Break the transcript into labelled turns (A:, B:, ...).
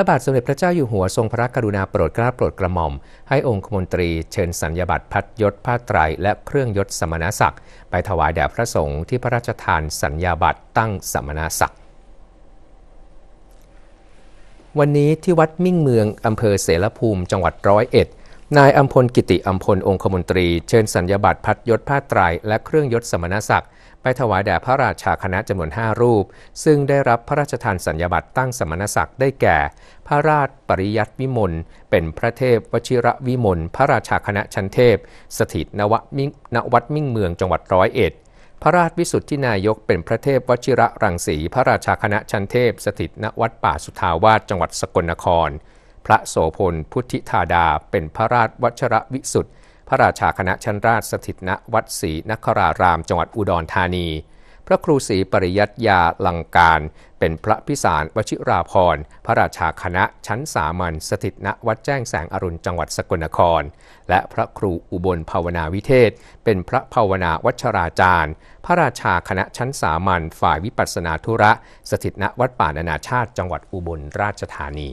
A: ระบาทสมเด็จพระเจ้าอยู่หัวทรงพระกรุณาโปรดเกล้าโปรดกระหม่อม ให้องคมนตรีเชิญสัญญบัตรพัดยศผ้าไตรและเครื่องยศสมณศักดิ์ ไปถวายแด่พระสงฆ์ที่พระราชทานสัญญาบัตรตั้งสมณศักดิ์วันนี้ที่วัดมิ่งเมืองอำเภอเสรภูมิจังหวัดร้อยเอ็ดนายอัมพลกิติอัมพลองคมนตรีเชิญสัญญาบัตรพัดยศผ้าไตรและเครื่องยศสมณศักดิ์ ไปถวายแด่พระราชาคณะจำนวน 5 รูป ซึ่งได้รับพระราชทานสัญญาบัตรตั้งสมณศักดิ์ได้แก่ พระราชปริยัติวิมลเป็นพระเทพวชิระวิมลพระราชาคณะชั้นเทพสถิตนวนวัดมิ่งเมืองจังหวัดร้อยเอ็ดพระราชวิสุทธินายกเป็นพระเทพวชิระรังสี พระราชาคณะชั้นเทพ สถิตนวัดป่าสุทาวาสจังหวัดสกลนครพระโสพลพุทธิธาดา เป็นพระราชวัชระวิสุทธิ์ พระราชาคณะชั้นราชสถิตณวัดศรีนครารามจังหวัดอุดรธานี พระครูศรีปริยัตยาลังการเป็นพระพิสารวชิราภรณ์ พระราชาคณะชั้นสามัญสถิตณวัดแจ้งแสงอรุณจังหวัดสกลนคร และพระครูอุบลภาวนาวิเทศ เป็นพระภาวนาวัชราจารย์พระราชาคณะชั้นสามัญฝ่ายวิปัสนาธุระ สถิตณวัดป่านานาชาติจังหวัดอุบลราชธานี